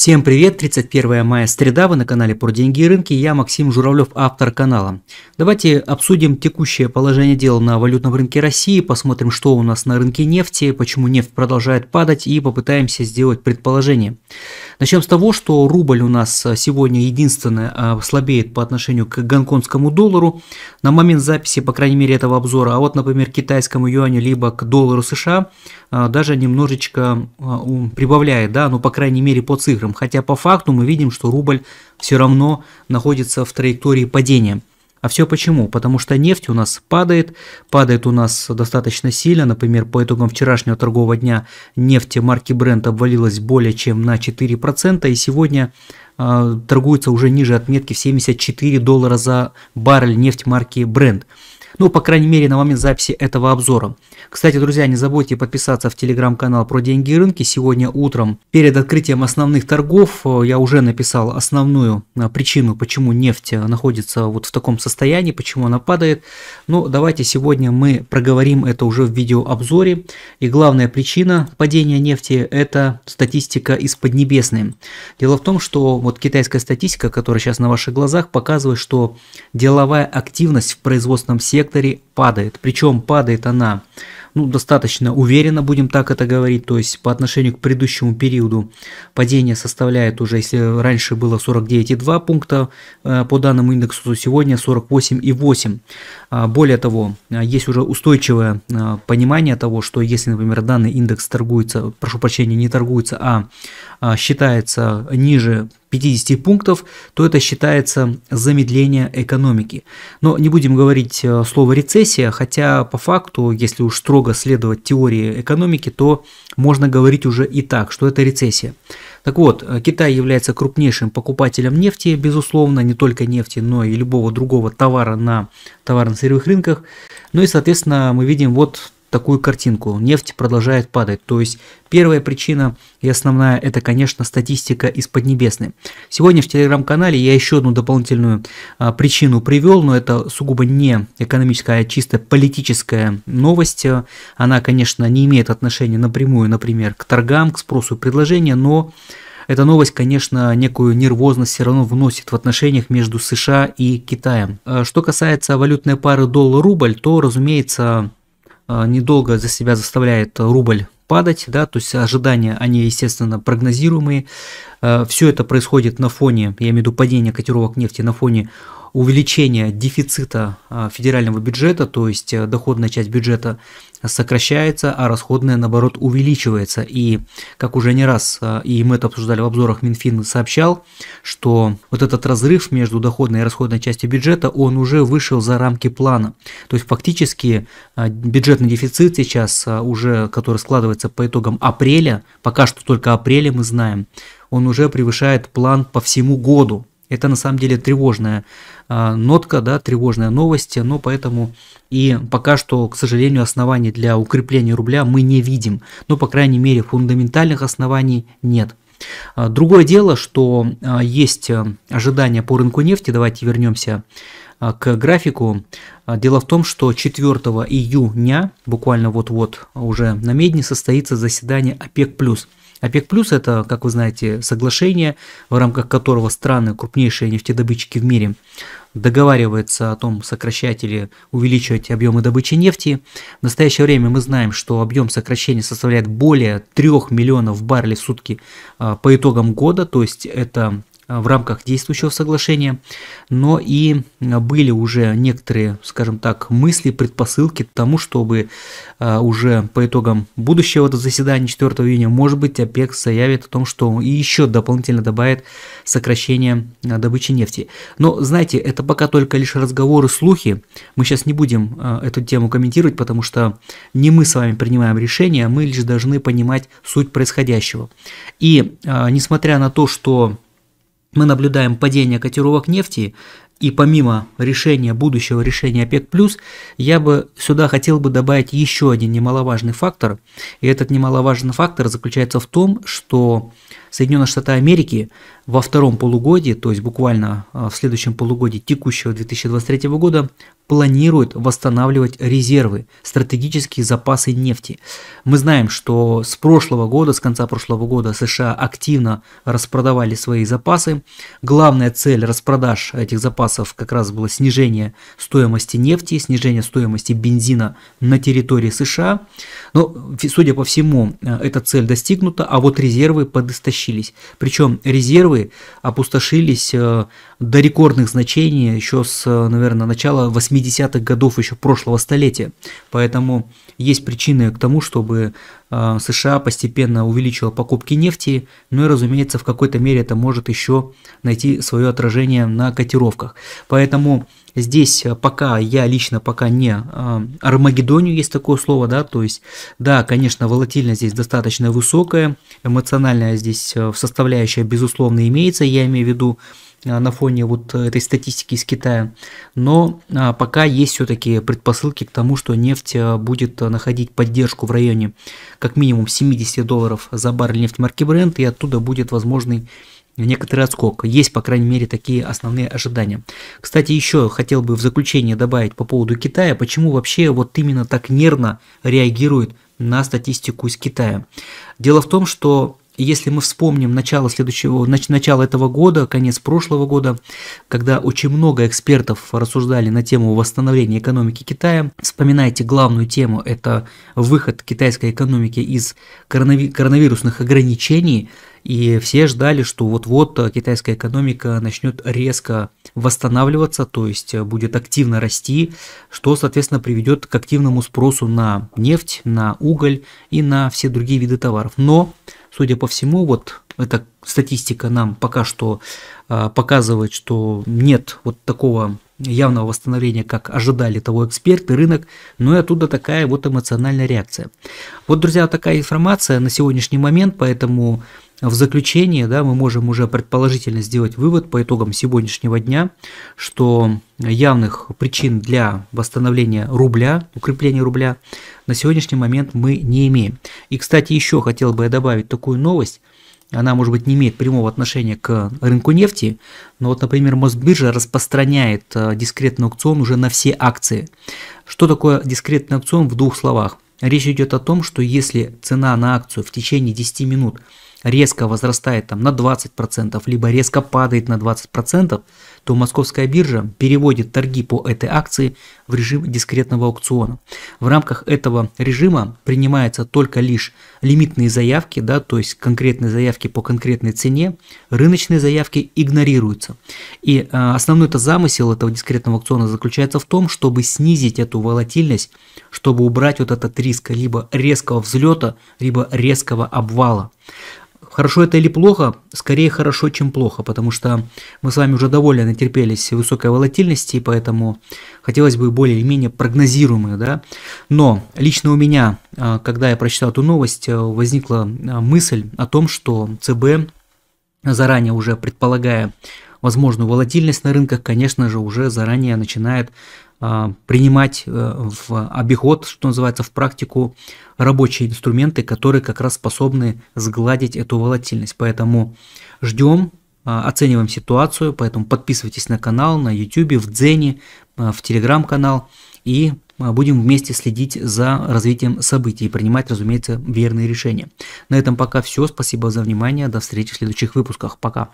Всем привет, 31 мая, среда, вы на канале про деньги и рынки, я Максим Журавлев, автор канала. Давайте обсудим текущее положение дел на валютном рынке России, посмотрим, что у нас на рынке нефти, почему нефть продолжает падать и попытаемся сделать предположение. Начнем с того, что рубль у нас э, сегодня единственное э, слабеет по отношению к гонконгскому доллару. На момент записи, по крайней мере, этого обзора, а вот, например, к китайскому юаню, либо к доллару США, э, даже немножечко прибавляет, да, ну, по крайней мере, по цифрам. Хотя по факту мы видим, что рубль все равно находится в траектории падения. А все почему? Потому что нефть у нас падает, падает у нас достаточно сильно. Например, по итогам вчерашнего торгового дня нефть марки Brent обвалилась более чем на 4%, и сегодня э, торгуется уже ниже отметки в 74 доллара за баррель нефть марки Brent. Ну, по крайней мере, на момент записи этого обзора. Кстати, друзья, не забудьте подписаться в телеграм-канал про деньги и рынки. Сегодня утром перед открытием основных торгов э, я уже написал основную э, причину, почему нефть э, находится вот в таком состоянии, почему она падает. Но ну, давайте сегодня мы проговорим это уже в видеообзоре. И главная причина падения нефти – это статистика из Поднебесной. Дело в том, что вот китайская статистика, которая сейчас на ваших глазах, показывает, что деловая активность в производственном секторе секторе падает. Причем падает она ну, достаточно уверенно, будем так это говорить, то есть по отношению к предыдущему периоду падение составляет уже, если раньше было 49,2 пункта э, по данному индексу, то сегодня 48,8. А, более того, э, есть уже устойчивое э, понимание того, что если, например, данный индекс торгуется, прошу прощения, не торгуется, а, а считается ниже 50 пунктов, то это считается замедление экономики. Но не будем говорить э, слово рецессия, хотя по факту, если уж строго следовать теории экономики, то можно говорить уже и так, что это рецессия. Так вот, э, Китай является крупнейшим покупателем нефти, безусловно, не только нефти, но и любого другого товара на товарно-сырьевых рынках. Ну и, соответственно, мы видим вот такую картинку. Нефть продолжает падать. То есть первая причина и основная это, конечно, статистика из Поднебесной. Сегодня в телеграм-канале я еще одну дополнительную а, причину привел, но это сугубо не экономическая, а чисто политическая новость. Она, конечно, не имеет отношения напрямую, например, к торгам, к спросу и предложению, но эта новость, конечно, некую нервозность все равно вносит в отношениях между США и Китаем. А что касается валютной пары доллар-рубль, то, разумеется, а, недолго за себя заставляет рубль падать, да, то есть ожидания, они, естественно, прогнозируемые. А, Все это происходит на фоне, я имею в виду падение котировок нефти, на фоне увеличение дефицита а, федерального бюджета, то есть э, доходная часть бюджета сокращается, а расходная, наоборот, увеличивается. И, как уже не раз, а, и мы это обсуждали в обзорах, Минфин сообщал, что вот этот разрыв между доходной и расходной частью бюджета, он уже вышел за рамки плана. То есть, фактически, а, бюджетный дефицит сейчас уже, который складывается по итогам апреля, пока что только апреля мы знаем, он уже превышает план по всему году. Это на самом деле тревожная э, нотка, да, тревожная новость, но поэтому и пока что, к сожалению, оснований для укрепления рубля мы не видим. Но, ну, по крайней мере, фундаментальных оснований нет. А, другое дело, что а, есть ожидания по рынку нефти. Давайте вернемся к графику. Дело в том, что 4 июня, буквально вот-вот уже на Медне, состоится заседание ОПЕК+. ОПЕК плюс это, как вы знаете, соглашение, в рамках которого страны, крупнейшие нефтедобытчики в мире, договариваются о том, сокращать или увеличивать объемы добычи нефти. В настоящее время мы знаем, что объем сокращения составляет более 3 миллионов баррелей в сутки а, по итогам года, то есть это Э, в рамках действующего соглашения, но и э, были уже некоторые, скажем так, мысли, предпосылки к тому, чтобы э, уже по итогам будущего этого заседания 4 июня, может быть, ОПЕК заявит о том, что и еще дополнительно добавит сокращение добычи нефти. Но, знаете, это пока только лишь разговоры, слухи. Мы сейчас не будем эту тему комментировать, потому что не мы с вами принимаем решения, а мы лишь должны понимать суть происходящего. И несмотря на то, что мы наблюдаем падение котировок нефти, и помимо решения, будущего решения ОПЕК+, я бы сюда хотел бы добавить еще один немаловажный фактор, и этот немаловажный фактор заключается в том, что Соединенные Штаты Америки во втором полугодии, то есть буквально а, в следующем полугодии текущего 2023 года, планирует восстанавливать резервы, стратегические запасы нефти. Мы знаем, что с прошлого года, с конца прошлого года США активно распродавали свои запасы. Главная цель распродаж этих запасов как раз было снижение стоимости нефти, снижение стоимости бензина на территории США. Но, судя по всему, э, эта цель достигнута, а вот резервы под истощение истощились. Причем резервы опустошились э, до рекордных значений еще с, э, наверное, начала 80-х годов еще прошлого столетия. Поэтому есть причины к тому, чтобы а, США постепенно увеличила покупки нефти, ну и, разумеется, в какой-то мере это может еще найти свое отражение на котировках. Поэтому здесь э, пока я лично пока не а, армагеддоню, есть такое слово, да, то есть, да, конечно, волатильность здесь достаточно высокая, эмоциональная здесь э, составляющая, безусловно, имеется, я имею в виду Э, на фоне вот э, этой статистики из Китая. Но а, пока есть все-таки предпосылки к тому, что нефть э, будет находить поддержку в районе как минимум 70 долларов за баррель нефть марки Brent, и оттуда будет возможный некоторый отскок. Есть, по крайней мере, такие основные ожидания. Кстати, еще хотел бы в заключение добавить по поводу Китая, почему вообще вот именно так нервно реагирует на статистику из Китая. Дело в том, что если мы вспомним начало следующего, нач, начало этого года, конец прошлого года, когда очень много экспертов рассуждали на тему восстановления экономики Китая, вспоминайте главную тему – это выход китайской экономики из коронави- коронавирусных ограничений, и все ждали, что вот-вот китайская экономика начнет резко восстанавливаться, то есть будет активно расти, что, соответственно, приведет к активному спросу на нефть, на уголь и на все другие виды товаров. Но судя по всему, вот эта статистика нам пока что а, показывает, что нет вот такого явного восстановления, как ожидали того эксперты, рынок, но и оттуда такая вот эмоциональная реакция. Вот, друзья, такая информация на сегодняшний момент, поэтому в заключение да, мы можем уже предположительно сделать вывод по итогам сегодняшнего дня, что явных причин для восстановления рубля, укрепления рубля на сегодняшний момент мы не имеем. И, кстати, еще хотел бы я добавить такую новость. Она, может быть, не имеет прямого отношения к рынку нефти, но вот, например, Мосбиржа распространяет э, дискретный аукцион уже на все акции. Что такое дискретный аукцион в двух словах? Речь идет о том, что если цена на акцию в течение 10 минут резко возрастает там, на 20%, либо резко падает на 20%, то московская биржа переводит торги по этой акции в режим дискретного аукциона. В рамках этого режима принимаются только лишь лимитные заявки, да, то есть конкретные заявки по конкретной цене, рыночные заявки игнорируются. И э, а, основной -то замысел этого дискретного аукциона заключается в том, чтобы снизить эту волатильность, чтобы убрать вот этот риск либо резкого взлета, либо резкого обвала. Хорошо это или плохо? Скорее хорошо, чем плохо, потому что мы с вами уже довольно натерпелись высокой волатильности, и поэтому хотелось бы более или менее прогнозируемые, да. Но лично у меня, а, когда я прочитал эту новость, э, возникла а, мысль о том, что ЦБ заранее уже предполагая возможную волатильность на рынках, конечно же, уже заранее начинает а, принимать э, в обиход, что называется, в практику рабочие инструменты, которые как раз способны сгладить эту волатильность. Поэтому ждем, а, оцениваем ситуацию, поэтому подписывайтесь на канал, на YouTube, в Дзене, а, в Телеграм-канал и будем вместе следить за развитием событий и принимать, разумеется, верные решения. На этом пока все. Спасибо за внимание. До встречи в следующих выпусках. Пока.